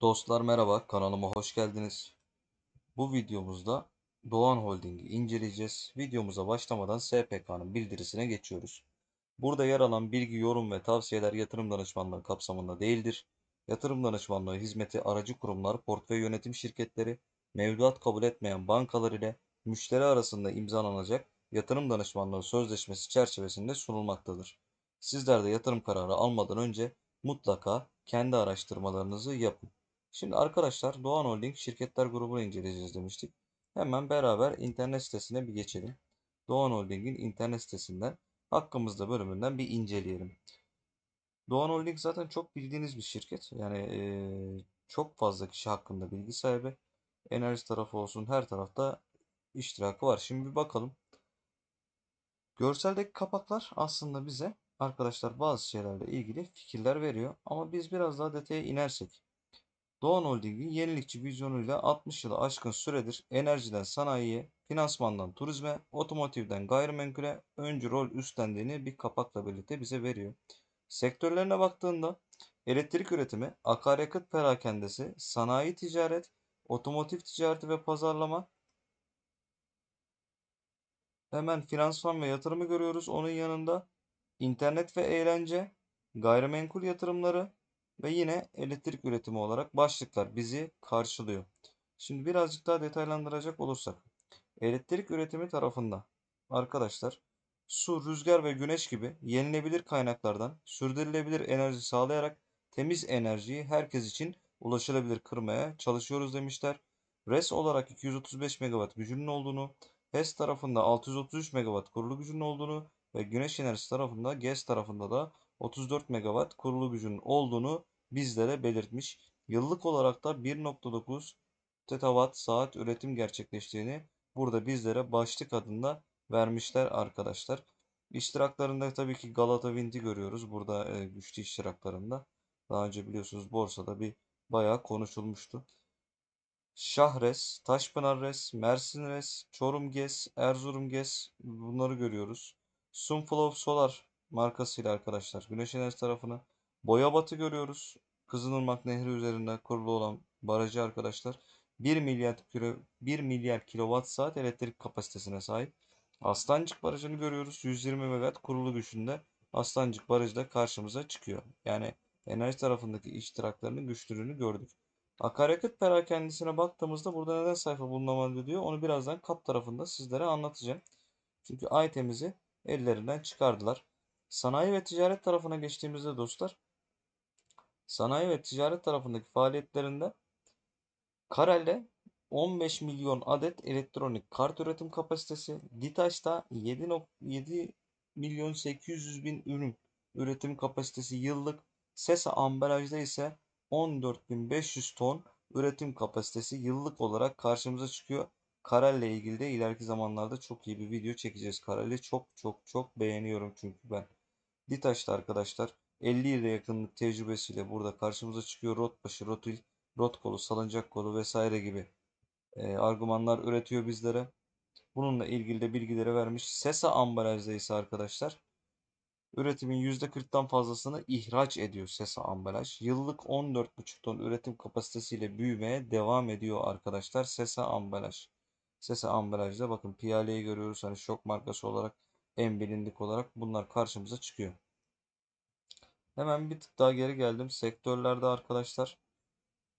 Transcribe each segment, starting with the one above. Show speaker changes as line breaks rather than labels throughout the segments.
Dostlar merhaba, kanalıma hoş geldiniz. Bu videomuzda Doğan Holding'i inceleyeceğiz. Videomuza başlamadan SPK'nın bildirisine geçiyoruz. Burada yer alan bilgi, yorum ve tavsiyeler yatırım danışmanlığı kapsamında değildir. Yatırım danışmanlığı hizmeti aracı kurumlar, portföy yönetim şirketleri, mevduat kabul etmeyen bankalar ile müşteri arasında imzalanacak yatırım danışmanlığı sözleşmesi çerçevesinde sunulmaktadır. Sizler de yatırım kararı almadan önce mutlaka kendi araştırmalarınızı yapın. Şimdi arkadaşlar Doğan Holding şirketler grubunu inceleyeceğiz demiştik. Hemen beraber internet sitesine bir geçelim. Doğan Holding'in internet sitesinden hakkımızda bölümünden bir inceleyelim. Doğan Holding zaten çok bildiğiniz bir şirket. Yani e, çok fazla kişi hakkında bilgi sahibi. Enerji tarafı olsun her tarafta iştirakı var. Şimdi bir bakalım. Görseldeki kapaklar aslında bize arkadaşlar bazı şeylerle ilgili fikirler veriyor. Ama biz biraz daha detaya inersek Doğan Holding'in yenilikçi vizyonuyla 60 yılı aşkın süredir enerjiden sanayiye, finansmandan turizme, otomotivden gayrimenkule öncü rol üstlendiğini bir kapakla birlikte bize veriyor. Sektörlerine baktığında elektrik üretimi, akaryakıt perakendesi, sanayi ticaret, otomotiv ticareti ve pazarlama, hemen finansman ve yatırımı görüyoruz. Onun yanında internet ve eğlence, gayrimenkul yatırımları, ve yine elektrik üretimi olarak başlıklar bizi karşılıyor. Şimdi birazcık daha detaylandıracak olursak. Elektrik üretimi tarafında arkadaşlar su, rüzgar ve güneş gibi yenilebilir kaynaklardan sürdürülebilir enerji sağlayarak temiz enerjiyi herkes için ulaşılabilir kırmaya çalışıyoruz demişler. RES olarak 235 MW gücünün olduğunu, HES tarafında 633 MW kurulu gücünün olduğunu ve güneş enerjisi tarafında, GES tarafında da 34 MW kurulu gücünün olduğunu bizlere belirtmiş. Yıllık olarak da 1.9 tetawatt saat üretim gerçekleştiğini burada bizlere başlık adında vermişler arkadaşlar. İştiraklarında tabii ki Galata Wind'i görüyoruz. Burada e, güçlü iştiraklarında. Daha önce biliyorsunuz borsada bir bayağı konuşulmuştu. Şahres, Taşpınar Res, Mersin Res, Çorum Gez, Erzurum Gez bunları görüyoruz. Sunflow Solar markasıyla arkadaşlar güneş enerji tarafını. Boya batı görüyoruz. Kızılırmak Nehri üzerinde kurulu olan barajı arkadaşlar 1 milyar kilo 1 milyar kilowatt saat elektrik kapasitesine sahip. Aslancık Barajı'nı görüyoruz. 120 MW kurulu güçünde Aslancık Barajı da karşımıza çıkıyor. Yani enerji tarafındaki iştiraklarının güçlülüğünü gördük. Akaryakıt perakendisine baktığımızda burada neden sayfa bulunamadı diyor. Onu birazdan kap tarafında sizlere anlatacağım. Çünkü itemimizi ellerinden çıkardılar. Sanayi ve ticaret tarafına geçtiğimizde dostlar, sanayi ve ticaret tarafındaki faaliyetlerinde Karel'de 15 milyon adet elektronik kart üretim kapasitesi, Ditaş'ta 7, 7 milyon 800 bin ürün üretim kapasitesi yıllık, SESA ambalajda ise 14.500 ton üretim kapasitesi yıllık olarak karşımıza çıkıyor. Karel ile ilgili de ileriki zamanlarda çok iyi bir video çekeceğiz. Karel'i çok çok çok beğeniyorum çünkü ben. Bir taşta arkadaşlar 50 ile yakınlık tecrübesiyle burada karşımıza çıkıyor. Rot başı, rotil, rot kolu, salıncak kolu vesaire gibi e, argümanlar üretiyor bizlere. Bununla ilgili de bilgileri vermiş. SESA ambalajda ise arkadaşlar üretimin %40'tan fazlasını ihraç ediyor SESA ambalaj. Yıllık 14,5 ton üretim kapasitesiyle büyümeye devam ediyor arkadaşlar SESA ambalaj. SESA ambalajda bakın piyaleyi görüyoruz. Hani şok markası olarak en bilindik olarak bunlar karşımıza çıkıyor. Hemen bir tık daha geri geldim. Sektörlerde arkadaşlar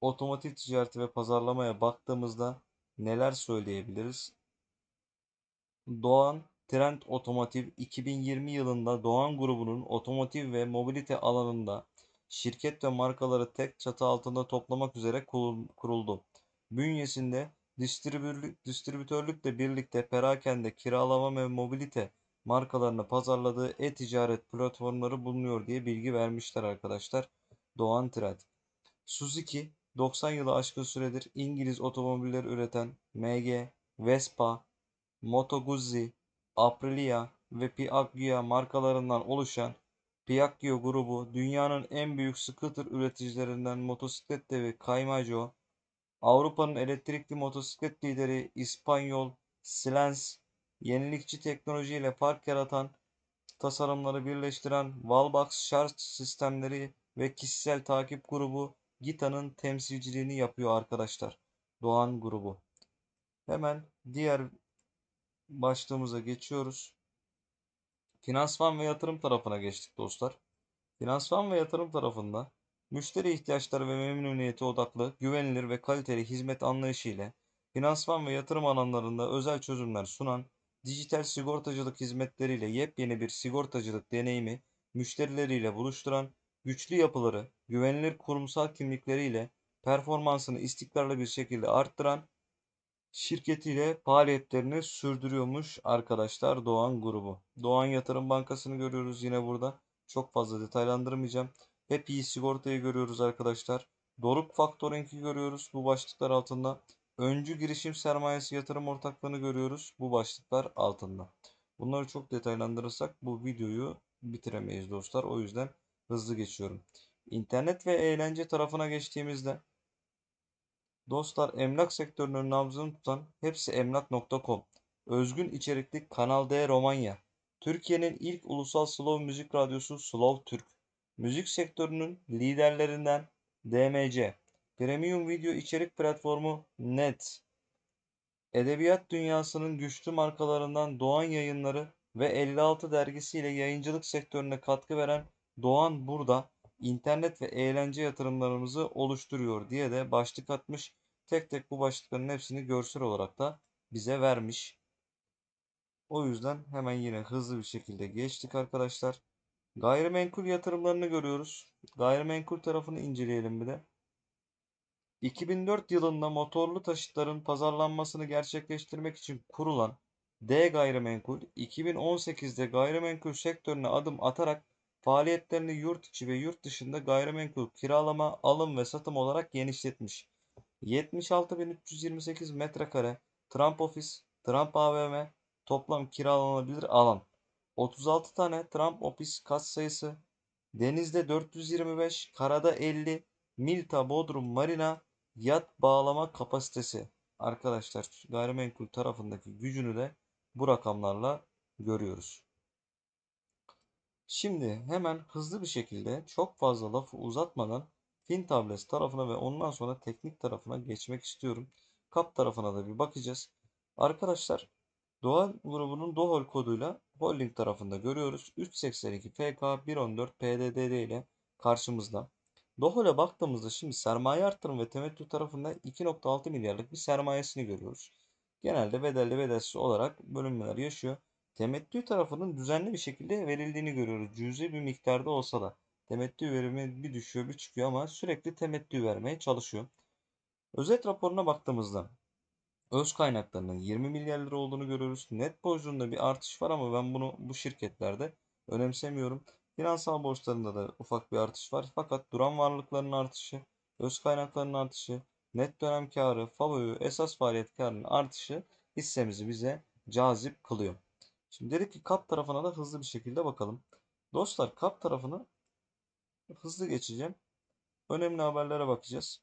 otomotiv ticareti ve pazarlamaya baktığımızda neler söyleyebiliriz? Doğan Trend Otomotiv 2020 yılında Doğan grubunun otomotiv ve mobilite alanında şirket ve markaları tek çatı altında toplamak üzere kuruldu. Bünyesinde distribütörlükle birlikte perakende, kiralama ve mobilite markalarını pazarladığı e-ticaret platformları bulunuyor diye bilgi vermişler arkadaşlar. Doğan Trend. Suzuki 90 yılı aşkın süredir İngiliz otomobilleri üreten MG, Vespa, Moto Guzzi, Aprilia ve Piaggio markalarından oluşan Piaggio grubu dünyanın en büyük skuter üreticilerinden motosiklet devi Caimaggio, Avrupa'nın elektrikli motosiklet lideri İspanyol Silence yenilikçi teknolojiyle fark yaratan tasarımları birleştiren Wallbox şarj sistemleri ve kişisel takip grubu Gita'nın temsilciliğini yapıyor arkadaşlar. Doğan grubu. Hemen diğer başlığımıza geçiyoruz. Finansman ve yatırım tarafına geçtik dostlar. Finansman ve yatırım tarafında müşteri ihtiyaçları ve memnuniyeti odaklı, güvenilir ve kaliteli hizmet anlayışı ile finansman ve yatırım alanlarında özel çözümler sunan dijital sigortacılık hizmetleriyle yepyeni bir sigortacılık deneyimi müşterileriyle buluşturan, güçlü yapıları, güvenilir kurumsal kimlikleriyle performansını istikrarlı bir şekilde arttıran şirketiyle faaliyetlerini sürdürüyormuş arkadaşlar Doğan grubu. Doğan Yatırım Bankası'nı görüyoruz yine burada. Çok fazla detaylandırmayacağım. Hep iyi sigortayı görüyoruz arkadaşlar. Doruk Faktoring'i görüyoruz bu başlıklar altında. Öncü girişim sermayesi yatırım ortaklığını görüyoruz bu başlıklar altında. Bunları çok detaylandırırsak bu videoyu bitiremeyiz dostlar. O yüzden hızlı geçiyorum. İnternet ve eğlence tarafına geçtiğimizde dostlar emlak sektörünün nabzını tutan hepsi emlak.com, özgün içerikli Kanal D Romanya, Türkiye'nin ilk ulusal slow müzik radyosu Slow Türk, müzik sektörünün liderlerinden DMC, Premium video içerik platformu Net. Edebiyat dünyasının güçlü markalarından Doğan Yayınları ve 56 dergisiyle yayıncılık sektörüne katkı veren Doğan burada internet ve eğlence yatırımlarımızı oluşturuyor diye de başlık atmış. Tek tek bu başlıkların hepsini görsel olarak da bize vermiş. O yüzden hemen yine hızlı bir şekilde geçtik arkadaşlar. Gayrimenkul yatırımlarını görüyoruz. Gayrimenkul tarafını inceleyelim bir de. 2004 yılında motorlu taşıtların pazarlanmasını gerçekleştirmek için kurulan D Gayrimenkul 2018'de gayrimenkul sektörüne adım atarak faaliyetlerini yurt içi ve yurt dışında gayrimenkul kiralama, alım ve satım olarak genişletmiş. 76.328 metrekare Trump ofis, Trump AVM toplam kiralanabilir alan. 36 tane Trump ofis kat sayısı. Denizde 425, karada 50, Milta, Bodrum, Marina, Yat bağlama kapasitesi arkadaşlar gayrimenkul tarafındaki gücünü de bu rakamlarla görüyoruz. Şimdi hemen hızlı bir şekilde çok fazla lafı uzatmadan Fintables tarafına ve ondan sonra teknik tarafına geçmek istiyorum. Kap tarafına da bir bakacağız. Arkadaşlar Doğal grubunun Dohol koduyla holding tarafında görüyoruz. 382 FK 114 PDDD ile karşımızda. Dohol'a baktığımızda şimdi sermaye artırım ve temettü tarafında 2.6 milyarlık bir sermayesini görüyoruz. Genelde bedelli bedelsiz olarak bölünmeler yaşıyor. Temettü tarafının düzenli bir şekilde verildiğini görüyoruz. Cüzi bir miktarda olsa da temettü verimi bir düşüyor bir çıkıyor ama sürekli temettü vermeye çalışıyor. Özet raporuna baktığımızda öz kaynaklarının 20 milyar lira olduğunu görüyoruz. Net borcunda bir artış var ama ben bunu bu şirketlerde önemsemiyorum. Finansal borçlarında da ufak bir artış var. Fakat duran varlıkların artışı, öz kaynakların artışı, net dönem karı, FAVÖ'yü, esas faaliyet karının artışı hissemizi bize cazip kılıyor. Şimdi dedik ki kap tarafına da hızlı bir şekilde bakalım. Dostlar kap tarafını hızlı geçeceğim. Önemli haberlere bakacağız.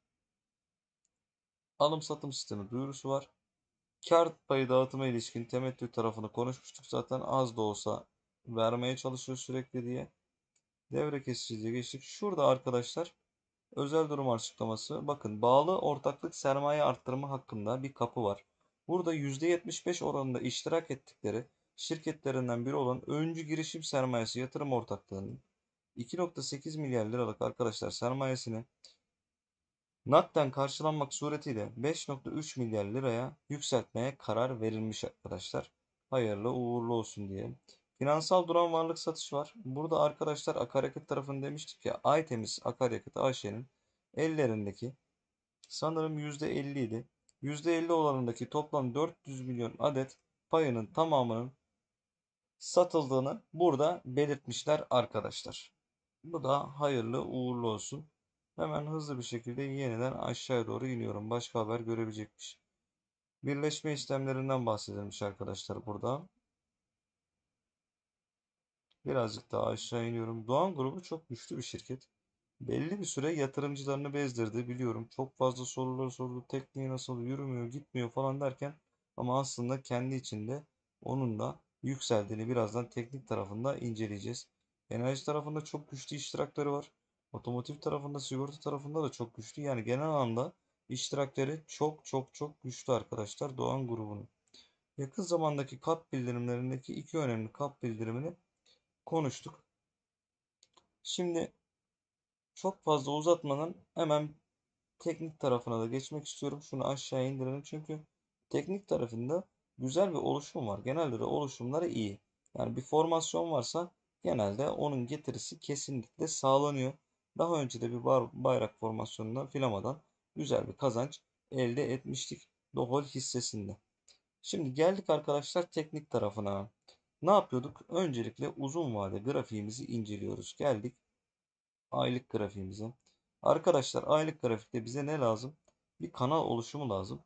Alım satım sistemi duyurusu var. Kar payı dağıtıma ilişkin temettü tarafını konuşmuştuk zaten az da olsa vermeye çalışıyor sürekli diye. Devre kesiciliğe geçtik. Şurada arkadaşlar özel durum açıklaması. Bakın bağlı ortaklık sermaye arttırma hakkında bir kapı var. Burada %75 oranında iştirak ettikleri şirketlerinden biri olan öncü girişim sermayesi yatırım ortaklığının 2.8 milyar liralık arkadaşlar sermayesini nakden karşılanmak suretiyle 5.3 milyar liraya yükseltmeye karar verilmiş arkadaşlar. Hayırlı uğurlu olsun diyelim. Finansal duran varlık satış var. Burada arkadaşlar akaryakıt tarafını demiştik ya. Aytemiz akaryakıt AŞ'nin ellerindeki sanırım %50 idi. %50 olanındaki toplam 400 milyon adet payının tamamının satıldığını burada belirtmişler arkadaşlar. Bu da hayırlı uğurlu olsun. Hemen hızlı bir şekilde yeniden aşağıya doğru iniyorum. Başka haber görebilecekmiş. Birleşme işlemlerinden bahsedilmiş arkadaşlar burada. Birazcık daha aşağı iniyorum. Doğan grubu çok güçlü bir şirket. Belli bir süre yatırımcılarını bezdirdi biliyorum. Çok fazla sorular sordu. Tekniği nasıl yürümüyor gitmiyor falan derken ama aslında kendi içinde onun da yükseldiğini birazdan teknik tarafında inceleyeceğiz. Enerji tarafında çok güçlü iştirakları var. Otomotiv tarafında sigorta tarafında da çok güçlü. Yani genel anlamda iştirakleri çok çok çok güçlü arkadaşlar Doğan grubunun. Yakın zamandaki kap bildirimlerindeki iki önemli kap bildirimini konuştuk. Şimdi çok fazla uzatmadan hemen teknik tarafına da geçmek istiyorum. Şunu aşağı indirelim çünkü teknik tarafında güzel bir oluşum var. Genelde de oluşumları iyi. Yani bir formasyon varsa genelde onun getirisi kesinlikle sağlanıyor. Daha önce de bir bayrak formasyonundan filamadan güzel bir kazanç elde etmiştik. Dohol hissesinde. Şimdi geldik arkadaşlar teknik tarafına. Ne yapıyorduk? Öncelikle uzun vade grafiğimizi inceliyoruz. Geldik aylık grafiğimize. Arkadaşlar aylık grafikte bize ne lazım? Bir kanal oluşumu lazım.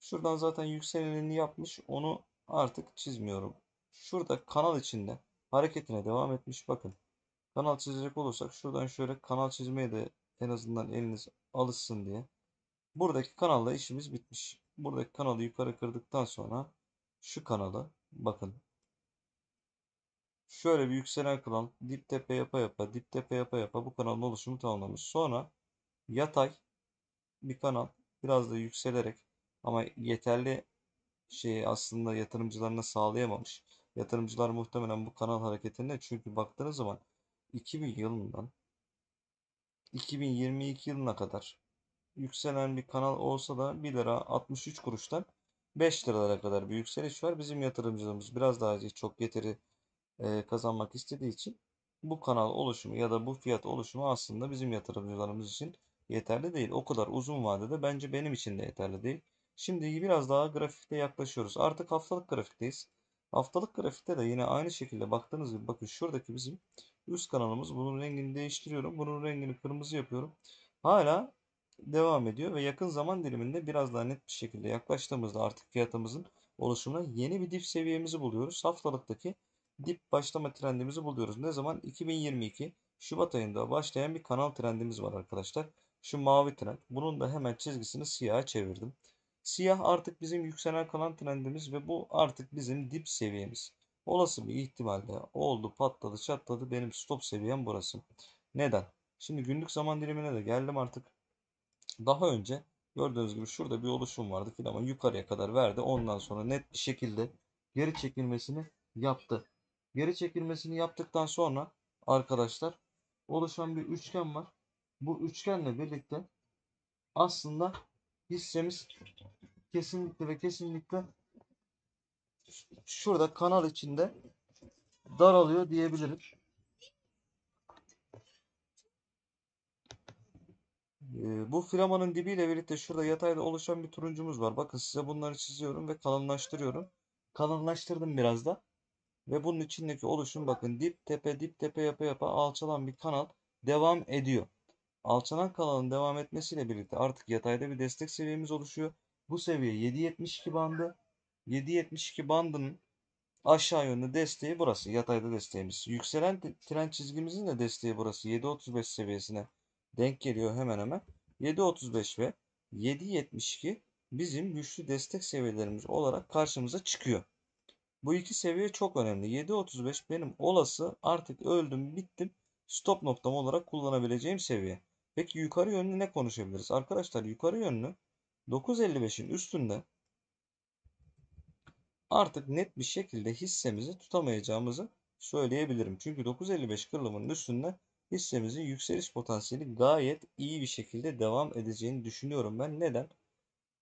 Şuradan zaten yükselenini yapmış. Onu artık çizmiyorum. Şurada kanal içinde hareketine devam etmiş. Bakın kanal çizecek olursak şuradan şöyle kanal çizmeye de en azından eliniz alışsın diye. Buradaki kanalla işimiz bitmiş. Buradaki kanalı yukarı kırdıktan sonra şu kanalı bakın Şöyle bir yükselen kanal dip tepe yapa yapa dip tepe yapa yapa bu kanalın oluşumu tamamlamış. Sonra yatay bir kanal biraz da yükselerek ama yeterli şeyi aslında yatırımcılarına sağlayamamış. Yatırımcılar muhtemelen bu kanal hareketinde çünkü baktığınız zaman 2000 yılından 2022 yılına kadar yükselen bir kanal olsa da 1 lira 63 kuruştan 5 liralara kadar bir yükseliş var. Bizim yatırımcılarımız biraz daha çok getiri e, kazanmak istediği için bu kanal oluşumu ya da bu fiyat oluşumu aslında bizim yatırımcılarımız için yeterli değil. O kadar uzun vadede bence benim için de yeterli değil. Şimdi biraz daha grafikte yaklaşıyoruz. Artık haftalık grafikteyiz. Haftalık grafikte de yine aynı şekilde baktığınız gibi bakın şuradaki bizim üst kanalımız. Bunun rengini değiştiriyorum. Bunun rengini kırmızı yapıyorum. Hala devam ediyor ve yakın zaman diliminde biraz daha net bir şekilde yaklaştığımızda artık fiyatımızın oluşumuna yeni bir dip seviyemizi buluyoruz. Haftalıktaki dip başlama trendimizi buluyoruz. Ne zaman? 2022 Şubat ayında başlayan bir kanal trendimiz var arkadaşlar. Şu mavi trend. Bunun da hemen çizgisini siyaha çevirdim. Siyah artık bizim yükselen kanal trendimiz ve bu artık bizim dip seviyemiz. Olası bir ihtimalle oldu patladı çatladı benim stop seviyem burası. Neden? Şimdi günlük zaman dilimine de geldim artık. Daha önce gördüğünüz gibi şurada bir oluşum vardı filan yukarıya kadar verdi. Ondan sonra net bir şekilde geri çekilmesini yaptı. Geri çekilmesini yaptıktan sonra arkadaşlar oluşan bir üçgen var. Bu üçgenle birlikte aslında hissemiz kesinlikle ve kesinlikle şurada kanal içinde daralıyor diyebilirim. Ee, bu flamanın dibiyle birlikte şurada yatayda oluşan bir turuncumuz var. Bakın size bunları çiziyorum ve kalınlaştırıyorum. Kalınlaştırdım biraz da. Ve bunun içindeki oluşum bakın dip tepe dip tepe yapa yapa alçalan bir kanal devam ediyor. Alçalan kanalın devam etmesiyle birlikte artık yatayda bir destek seviyemiz oluşuyor. Bu seviye 7.72 bandı. 7.72 bandının aşağı yönlü desteği burası. Yatayda desteğimiz. Yükselen tren çizgimizin de desteği burası. 7.35 seviyesine denk geliyor hemen hemen. 7.35 ve 7.72 bizim güçlü destek seviyelerimiz olarak karşımıza çıkıyor. Bu iki seviye çok önemli. 7.35 benim olası artık öldüm bittim stop noktam olarak kullanabileceğim seviye. Peki yukarı yönlü ne konuşabiliriz? Arkadaşlar yukarı yönlü 9.55'in üstünde artık net bir şekilde hissemizi tutamayacağımızı söyleyebilirim. Çünkü 9.55 kırılımının üstünde hissemizin yükseliş potansiyeli gayet iyi bir şekilde devam edeceğini düşünüyorum ben. Neden?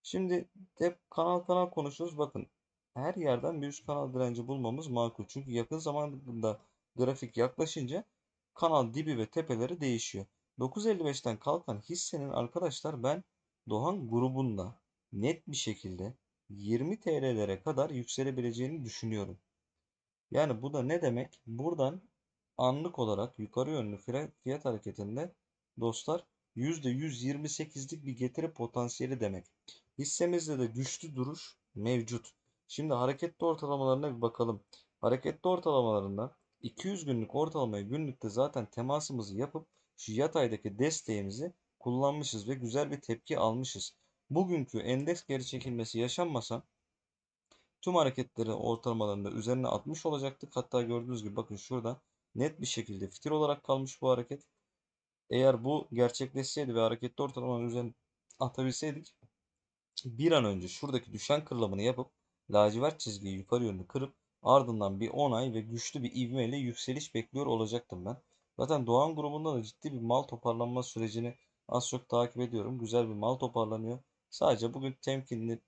Şimdi hep kanal kanal konuşuyoruz. Bakın her yerden bir üst kanal direnci bulmamız makul. Çünkü yakın zamanda grafik yaklaşınca kanal dibi ve tepeleri değişiyor. 9.55'ten kalkan hissenin arkadaşlar ben Doğan grubunda net bir şekilde 20 TL'lere kadar yükselebileceğini düşünüyorum. Yani bu da ne demek? Buradan anlık olarak yukarı yönlü fiyat hareketinde dostlar %128'lik bir getiri potansiyeli demek. Hissemizde de güçlü duruş mevcut. Şimdi hareketli ortalamalarına bir bakalım. Hareketli ortalamalarında 200 günlük ortalamayı günlükte zaten temasımızı yapıp şu yataydaki desteğimizi kullanmışız ve güzel bir tepki almışız. Bugünkü endeks geri çekilmesi yaşanmasa tüm hareketleri ortalamalarında üzerine atmış olacaktık. Hatta gördüğünüz gibi bakın şurada net bir şekilde fitil olarak kalmış bu hareket. Eğer bu gerçekleşseydi ve hareketli ortalamanın üzerine atabilseydik bir an önce şuradaki düşen kırılımını yapıp lacivert çizgiyi yukarı yönlü kırıp ardından bir 10 ay ve güçlü bir ivmeyle yükseliş bekliyor olacaktım ben. Zaten Doğan grubunda da ciddi bir mal toparlanma sürecini az çok takip ediyorum. Güzel bir mal toparlanıyor. Sadece bugün temkinli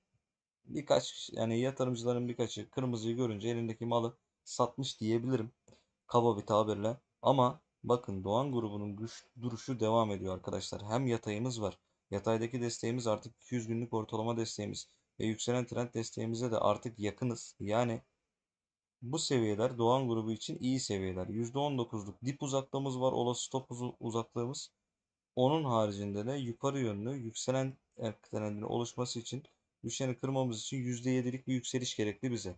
birkaç yani yatırımcıların birkaçı kırmızıyı görünce elindeki malı satmış diyebilirim. Kaba bir tabirle. Ama bakın Doğan grubunun güç duruşu devam ediyor arkadaşlar. Hem yatayımız var. Yataydaki desteğimiz artık 200 günlük ortalama desteğimiz ve yükselen trend desteğimize de artık yakınız. Yani bu seviyeler Doğan grubu için iyi seviyeler. %19'luk dip uzaklığımız var. Olası stop uzaklığımız. Onun haricinde de yukarı yönlü yükselen trendin oluşması için düşeni kırmamız için %7'lik bir yükseliş gerekli bize.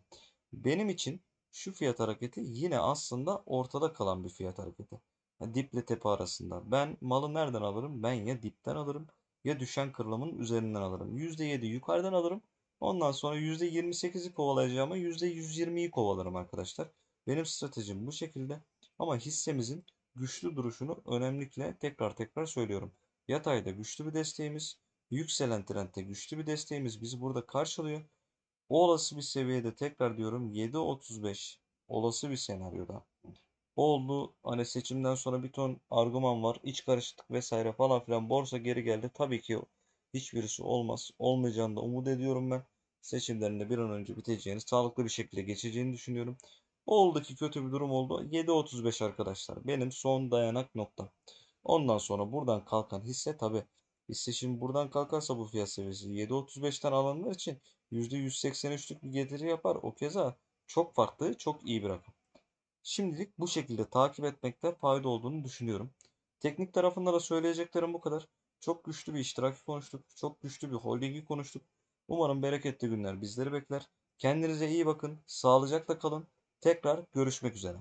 Benim için şu fiyat hareketi yine aslında ortada kalan bir fiyat hareketi. Yani diple tepe arasında. Ben malı nereden alırım? Ben ya dipten alırım ya düşen kırılımın üzerinden alırım. %7 yukarıdan alırım. Ondan sonra %28'i kovalayacağıma %120'yi kovalarım arkadaşlar. Benim stratejim bu şekilde. Ama hissemizin güçlü duruşunu önemlikle tekrar tekrar söylüyorum. Yatayda güçlü bir desteğimiz, yükselen trendte güçlü bir desteğimiz bizi burada karşılıyor. O olası bir seviyede tekrar diyorum 7.35 olası bir senaryoda oldu. Hani seçimden sonra bir ton argüman var. iç karışıklık vesaire falan filan. Borsa geri geldi. Tabii ki hiçbirisi olmaz. Olmayacağını da umut ediyorum ben. Seçimlerinde bir an önce biteceğini, sağlıklı bir şekilde geçeceğini düşünüyorum. Oldu ki kötü bir durum oldu. 7.35 arkadaşlar. Benim son dayanak nokta. Ondan sonra buradan kalkan hisse tabi hisse şimdi buradan kalkarsa bu fiyat seviyesi 7.35'ten alanlar için %183'lük bir getiri yapar. O keza çok farklı, çok iyi bir rakam. Şimdilik bu şekilde takip etmekte fayda olduğunu düşünüyorum. Teknik tarafında da söyleyeceklerim bu kadar. Çok güçlü bir iştiraki konuştuk. Çok güçlü bir holdingi konuştuk. Umarım bereketli günler bizleri bekler. Kendinize iyi bakın. Sağlıcakla kalın. Tekrar görüşmek üzere.